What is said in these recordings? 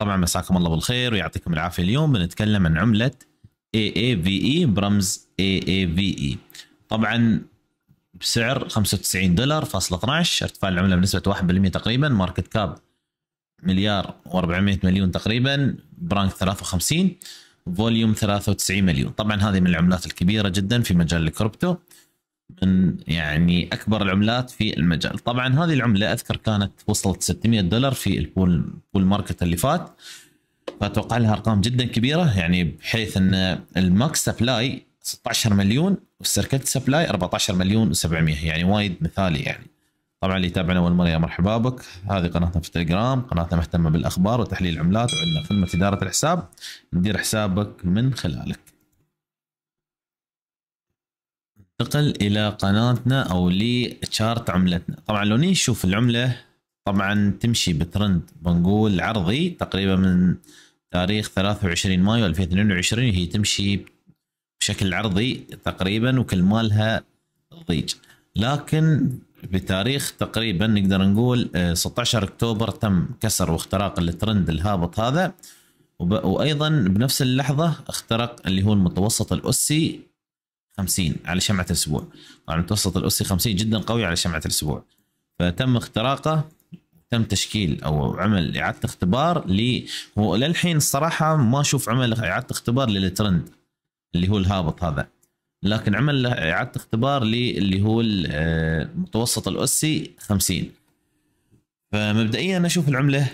طبعا مساكم الله بالخير ويعطيكم العافيه اليوم بنتكلم عن عمله اي اي في اي برمز اي اي في اي طبعا بسعر 95 دولار فاصل 12 ارتفاع العمله بنسبه 1% تقريبا ماركت كاب مليار و400 مليون تقريبا برانك 53 فوليوم 93 مليون طبعا هذه من العملات الكبيره جدا في مجال الكريبتو من يعني اكبر العملات في المجال طبعا هذه العمله اذكر كانت وصلت 600 دولار في البول بول ماركت اللي فات فاتوقع لها ارقام جدا كبيره يعني بحيث ان الماكس سبلاي 16 مليون والسيركت سبلاي 14 مليون و700 يعني وايد مثالي يعني طبعا اللي يتابعنا اول مره يا مرحبا بك هذه قناتنا في التليجرام قناتنا مهتمه بالاخبار وتحليل العملات وعندنا خدمه اداره الحساب ندير حسابك من خلالك ننتقل الى قناتنا او لشارت عملتنا طبعا لو نشوف العمله طبعا تمشي بترند بنقول عرضي تقريبا من تاريخ 23 مايو 2022 هي تمشي بشكل عرضي تقريبا وكل مالها ضيج لكن بتاريخ تقريبا نقدر نقول 16 آه، اكتوبر تم كسر واختراق الترند الهابط هذا وايضا بنفس اللحظه اخترق اللي هو المتوسط الاسي 50 على شمعة الأسبوع طبعا المتوسط الأسي 50 جدا قوي على شمعة الأسبوع فتم اختراقه تم تشكيل او عمل اعاده اختبار ل هو للحين الصراحه ما اشوف عمل اعاده اختبار للترند اللي هو الهابط هذا لكن عمل اعاده اختبار اللي هو المتوسط آه، الاسي 50 فمبدئيا اشوف العمله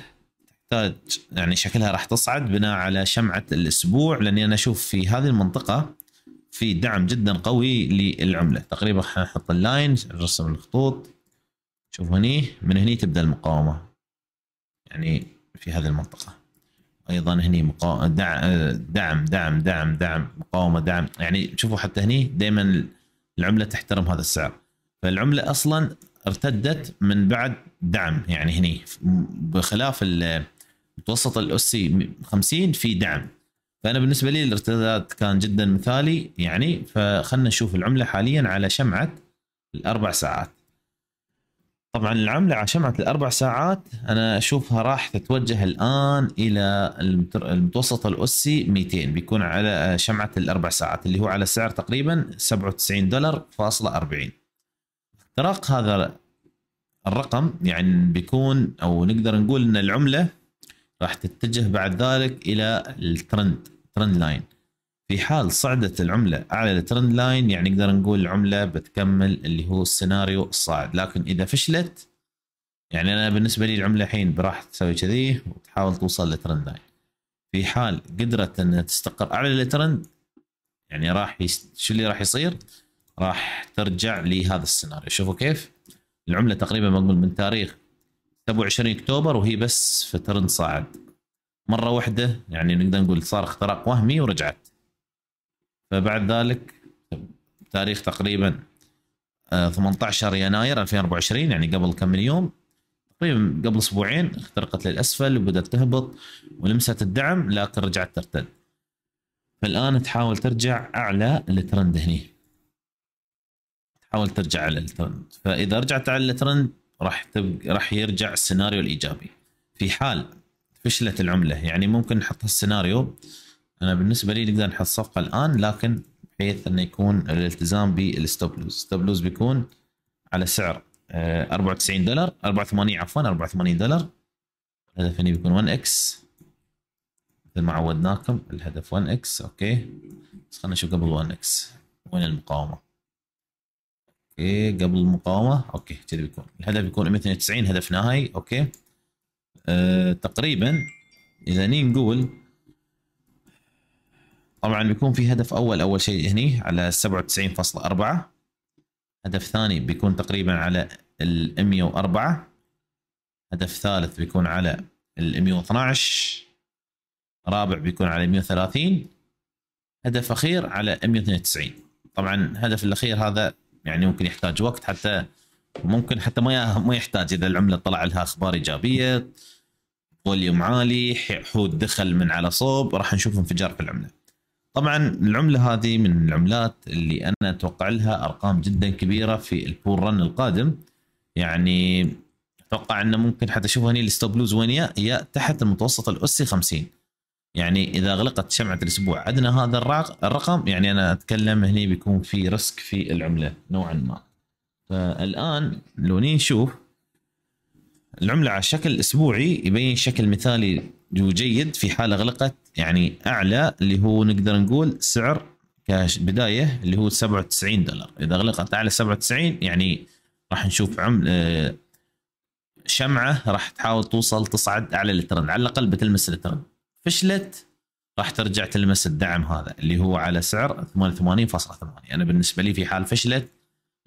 تحتاج يعني شكلها راح تصعد بناء على شمعه الاسبوع لاني انا اشوف في هذه المنطقه في دعم جدا قوي للعمله تقريبا حنحط اللاين نرسم الخطوط شوف هني من هني تبدا المقاومه يعني في هذه المنطقه ايضا هني مقا... دعم دعم دعم دعم دعم مقاومه دعم يعني شوفوا حتى هني دائما العمله تحترم هذا السعر فالعمله اصلا ارتدت من بعد دعم يعني هني بخلاف المتوسط الاسي 50 في دعم فانا بالنسبه لي الارتداد كان جدا مثالي يعني فخلنا نشوف العمله حاليا على شمعه الاربع ساعات طبعا العمله على شمعه الاربع ساعات انا اشوفها راح تتوجه الان الى المتوسط الاسي 200 بيكون على شمعه الاربع ساعات اللي هو على سعر تقريبا 97 دولار فاصلة 40 اختراق هذا الرقم يعني بيكون او نقدر نقول ان العمله راح تتجه بعد ذلك الى الترند ترند لاين في حال صعدت العملة أعلى الترند لاين يعني نقدر نقول العملة بتكمل اللي هو السيناريو الصاعد لكن إذا فشلت يعني أنا بالنسبة لي العملة الحين راح تسوي كذي وتحاول توصل لترند لاين في حال قدرت أنها تستقر أعلى الترند يعني راح يست... شو اللي راح يصير؟ راح ترجع لهذا السيناريو شوفوا كيف؟ العملة تقريبا مقبل من تاريخ 27 أكتوبر وهي بس في ترند صاعد مره واحده يعني نقدر نقول صار اختراق وهمي ورجعت فبعد ذلك تاريخ تقريبا 18 آه، يناير 2024 يعني قبل كم من يوم تقريبا قبل اسبوعين اخترقت للاسفل وبدات تهبط ولمست الدعم لكن رجعت ترتد فالان تحاول ترجع اعلى الترند هني تحاول ترجع على الترند فاذا رجعت على الترند راح تبقى راح يرجع السيناريو الايجابي في حال فشلت العمله يعني ممكن نحط السيناريو انا بالنسبه لي نقدر نحط صفقه الان لكن بحيث انه يكون الالتزام بالستوب لوز الستوب لوز بيكون على سعر 94 آه، دولار 84 عفوا 84 دولار الهدف هنا بيكون 1 اكس مثل ما عودناكم الهدف 1 اكس اوكي بس خلينا نشوف قبل 1 اكس وين المقاومه اوكي قبل المقاومه اوكي كذا بيكون الهدف بيكون 192 هدف نهائي اوكي أه تقريبا اذا نقول طبعا بيكون في هدف اول اول شيء هني على 97.4 هدف ثاني بيكون تقريبا على ال 104 هدف ثالث بيكون على ال 112 رابع بيكون على 130 هدف اخير على 192 طبعا الهدف الاخير هذا يعني ممكن يحتاج وقت حتى ممكن حتى ما ما يحتاج اذا العمله طلع لها اخبار ايجابيه فوليوم عالي حوت دخل من على صوب راح نشوف انفجار في العمله طبعا العمله هذه من العملات اللي انا اتوقع لها ارقام جدا كبيره في البول رن القادم يعني اتوقع انه ممكن حتى اشوف هني الستوب لوز وين يا, يا تحت المتوسط الاسي 50 يعني اذا غلقت شمعه الاسبوع عدنا هذا الرقم يعني انا اتكلم هني بيكون في ريسك في العمله نوعا ما فالان لو نشوف العمله على شكل اسبوعي يبين شكل مثالي وجيد في حال اغلقت يعني اعلى اللي هو نقدر نقول سعر كبدايه اللي هو 97 دولار اذا اغلقت اعلى 97 يعني راح نشوف عمل آه، شمعه راح تحاول توصل تصعد اعلى الترند على الاقل بتلمس الترند فشلت راح ترجع تلمس الدعم هذا اللي هو على سعر 88.8 انا بالنسبه لي في حال فشلت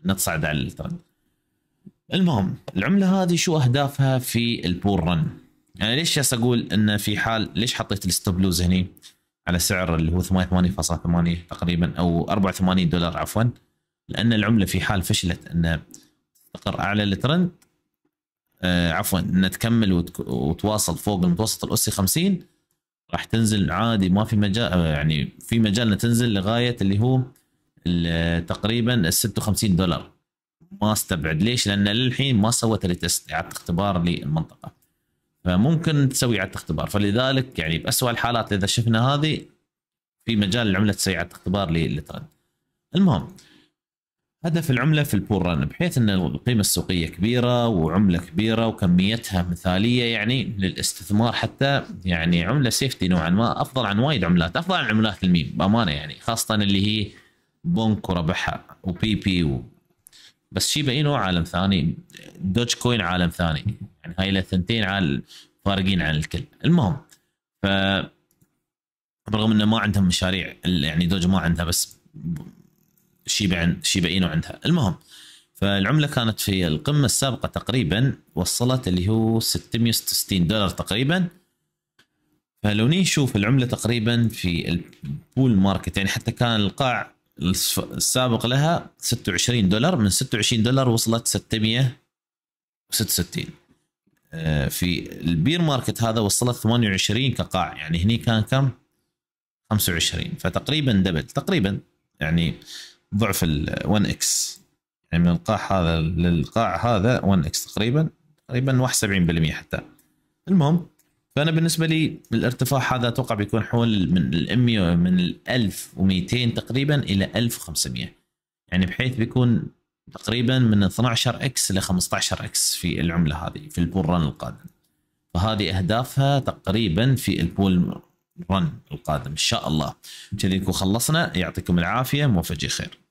نتصعد تصعد على الترند المهم العمله هذه شو اهدافها في البور رن انا يعني ليش جالس اقول انه في حال ليش حطيت الستوب لوز هني على سعر اللي هو 88.8 تقريبا او 84 دولار عفوا لان العمله في حال فشلت ان تستقر اعلى الترند آه عفوا ان تكمل وتواصل فوق المتوسط الاسي 50 راح تنزل عادي ما في مجال آه، يعني في مجال تنزل لغايه اللي هو تقريبا ال 56 دولار ما استبعد ليش؟ لان للحين ما سوت تيست اعاده اختبار للمنطقه. فممكن تسوي اعاده اختبار فلذلك يعني باسوء الحالات اذا شفنا هذه في مجال العمله تسوي اعاده اختبار للترند. المهم هدف العمله في البول رن بحيث ان القيمه السوقيه كبيره وعمله كبيره وكميتها مثاليه يعني للاستثمار حتى يعني عمله سيفتي نوعا ما افضل عن وايد عملات افضل عن عملات الميم بامانه يعني خاصه اللي هي بنك وربحها وبي بي بس شيبا اينو عالم ثاني دوج كوين عالم ثاني يعني هاي الثنتين عال فارقين عن الكل المهم ف رغم انه ما عندهم مشاريع يعني دوج ما عندها بس شيبا عند شيبا اينو عندها المهم فالعمله كانت في القمه السابقه تقريبا وصلت اللي هو 660 دولار تقريبا فلو نشوف العمله تقريبا في البول ماركت يعني حتى كان القاع السابق لها 26 دولار من 26 دولار وصلت 666 آه، في البير ماركت هذا وصلت 28 كقاع يعني هني كان كم 25 فتقريبا دبل تقريبا يعني ضعف ال 1 اكس يعني من القاع هذا للقاع هذا 1 اكس تقريبا تقريبا 71% حتى المهم فانا بالنسبه لي الارتفاع هذا اتوقع بيكون حول من ال من ال 1200 تقريبا الى 1500 يعني بحيث بيكون تقريبا من 12 اكس الى 15 اكس في العمله هذه في البول رن القادم فهذه اهدافها تقريبا في البول رن القادم ان شاء الله كذي نكون خلصنا يعطيكم العافيه موفق خير